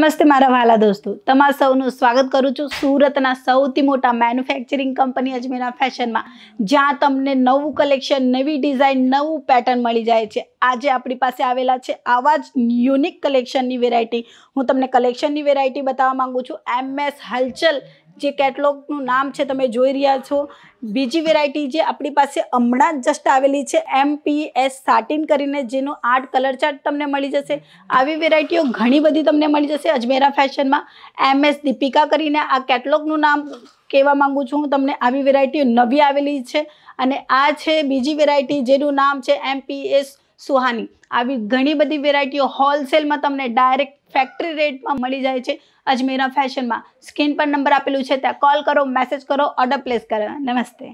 નમસ્તે મારા વાલા દોસ્તો તમારા સૌનું સ્વાગત કરું છું સુરતના સૌથી મોટા મેન્યુફેક્ચરિંગ કંપની અજમેરા ફેશનમાં જ્યાં તમને નવું કલેક્શન નવી ડિઝાઇન નવું પેટર્ન મળી જાય છે આજે આપણી પાસે આવેલા છે આવા જ યુનિક કલેક્શનની વેરાયટી હું તમને કલેક્શનની વેરાયટી બતાવવા માગું છું એમએસ હલચલ જે કેટલોગનું નામ છે તમે જોઈ રહ્યા છો બીજી વેરાયટી જે આપણી પાસે હમણાં જ જસ્ટ આવેલી છે એમપીએસ સાટીન કરીને જેનો આર્ટ કલર ચાર્ટ તમને મળી જશે આવી વેરાયટીઓ ઘણી બધી તમને મળી જશે અજમેરા ફેશનમાં એમએસ દીપિકા કરીને આ કેટલોગનું નામ કહેવા માગું છું હું તમને આવી વેરાયટીઓ નવી આવેલી છે અને આ છે બીજી વેરાયટી જેનું નામ છે એમપીએસ સુહાની આવી ઘણી બધી વેરાયટીઓ હોલસેલમાં તમને ડાયરેક્ટ ફેક્ટરી રેટમાં મળી જાય છે અજમેરા ફેશનમાં સ્ક્રીન પર નંબર આપેલું છે ત્યાં કોલ કરો મેસેજ કરો ઓર્ડર પ્લેસ કરો નમસ્તે